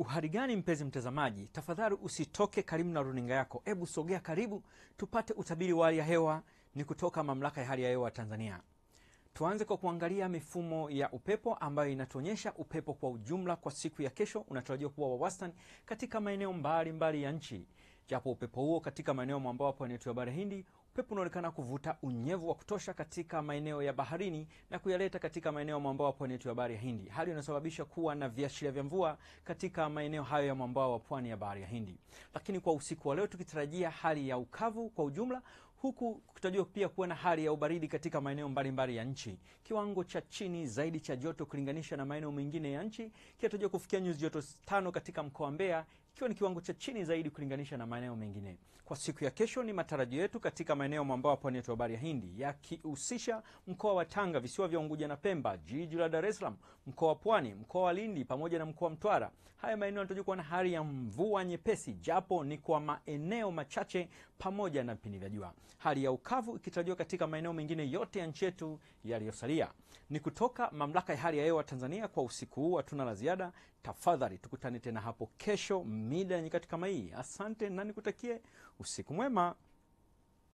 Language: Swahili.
Uhali gani mpenzi mtazamaji, tafadhali usitoke karibu na runinga yako, hebu sogea karibu tupate utabiri wa hali ya hewa. Ni kutoka mamlaka ya hali ya hewa Tanzania. Tuanze kwa kuangalia mifumo ya upepo ambayo inatuonyesha upepo kwa ujumla kwa siku ya kesho unatarajiwa kuwa wa wastani katika maeneo mbalimbali ya nchi. Japo upepo huo katika maeneo mwambao wa pwani yetu ya bara Hindi, upepo unaonekana kuvuta unyevu wa kutosha katika maeneo ya baharini na kuyaleta katika maeneo mwambao wa pwani yetu ya Bahari ya Hindi, hali inayosababisha kuwa na viashiria vya mvua katika maeneo hayo ya mwambao wa pwani ya Bahari ya Hindi. Lakini kwa usiku wa leo tukitarajia hali ya ukavu kwa ujumla huku kutajua pia kuwa na hali ya ubaridi katika maeneo mbalimbali ya nchi. Kiwango cha chini zaidi cha joto kulinganisha na maeneo mengine ya nchi kinatarajiwa kufikia nyuzi joto tano katika mkoa wa Mbeya, ikiwa ni kiwango cha chini zaidi kulinganisha na maeneo mengine. Kwa siku ya kesho, ni matarajio yetu katika maeneo mwambao pwani yetu ya Bahari ya Hindi yakihusisha mkoa wa Tanga, visiwa vya Unguja na Pemba, jiji la Dar es Salaam, mkoa wa Pwani, mkoa wa Lindi pamoja na mkoa wa Mtwara. Haya maeneo yanatarajiwa kuwa na hali ya mvua nyepesi, japo ni kwa maeneo machache pamoja na vipindi vya jua, hali ya ukavu ikitarajiwa katika maeneo mengine yote ya nchi yetu yaliyosalia. Ni kutoka Mamlaka ya Hali ya Hewa Tanzania. Kwa usiku huu hatuna la ziada, tafadhali tukutane tena hapo kesho mida ya nyakati kama hii. Asante na nikutakie usiku mwema.